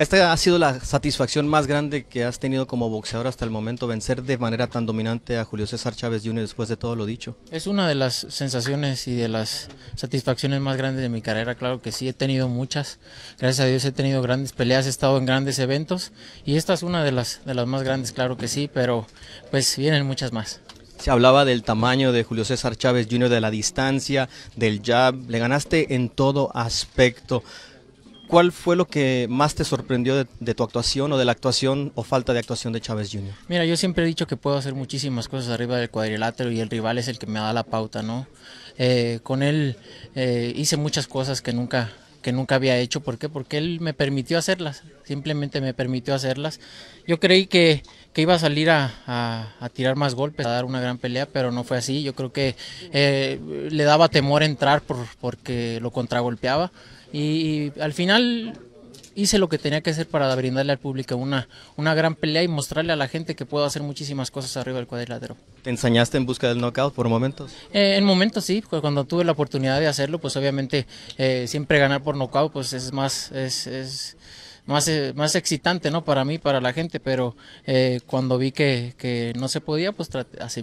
Esta ha sido la satisfacción más grande que has tenido como boxeador hasta el momento, vencer de manera tan dominante a Julio César Chávez Jr. después de todo lo dicho. Es una de las sensaciones y de las satisfacciones más grandes de mi carrera, claro que sí, he tenido muchas, gracias a Dios he tenido grandes peleas, he estado en grandes eventos y esta es una de las, de las más grandes, claro que sí, pero pues vienen muchas más. Se hablaba del tamaño de Julio César Chávez Jr., de la distancia, del jab, le ganaste en todo aspecto. ¿Cuál fue lo que más te sorprendió de, tu actuación o de la actuación o falta de actuación de Chávez Jr.? Mira, yo siempre he dicho que puedo hacer muchísimas cosas arriba del cuadrilátero y el rival es el que me da la pauta, ¿no? Eh, con él eh, hice muchas cosas que nunca que nunca había hecho. ¿Por qué? Porque él me permitió hacerlas. Simplemente me permitió hacerlas. Yo creí que que iba a salir a, a, tirar más golpes, a dar una gran pelea, pero no fue así. Yo creo que eh, le daba temor entrar por, porque lo contragolpeaba. Y, y, al final hice lo que tenía que hacer para brindarle al público una, una gran pelea y mostrarle a la gente que puedo hacer muchísimas cosas arriba del cuadrilátero. ¿Te ensañaste en busca del knockout por momentos? Eh, en momentos sí, pues cuando tuve la oportunidad de hacerlo, pues obviamente eh, siempre ganar por knockout pues es más... es, es más, eh, más excitante, ¿no? Para mí, para la gente, pero eh, cuando vi que, que, no se podía, pues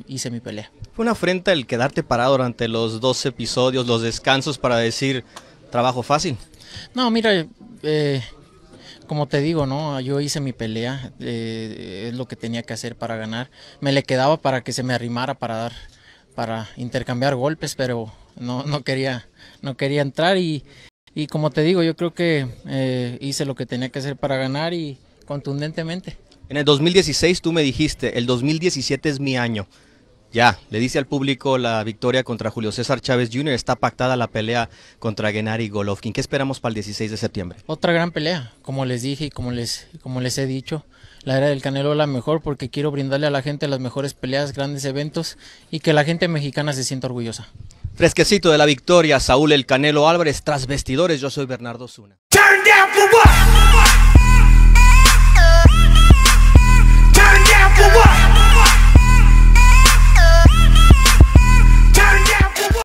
hice mi pelea. Fue una afrenta el quedarte parado durante los dos episodios, los descansos, para decir trabajo fácil. No, mira, eh, como te digo, ¿no? Yo hice mi pelea, es lo que tenía que hacer para ganar. Me le quedaba para que se me arrimara para dar, para intercambiar golpes, pero no, no quería, no quería entrar y y como te digo, yo creo que eh, hice lo que tenía que hacer para ganar y contundentemente. En el 2016 tú me dijiste, el 2017 es mi año. Ya, le dice al público la victoria contra Julio César Chávez Jr. Está pactada la pelea contra Gennady Golovkin. ¿Qué esperamos para el 16 de septiembre? Otra gran pelea, como les dije y como les, como les he dicho. La era del Canelo la mejor porque quiero brindarle a la gente las mejores peleas, grandes eventos y que la gente mexicana se sienta orgullosa. Fresquecito de la victoria, Saúl El Canelo Álvarez, tras vestidores, yo soy Bernardo Zuna.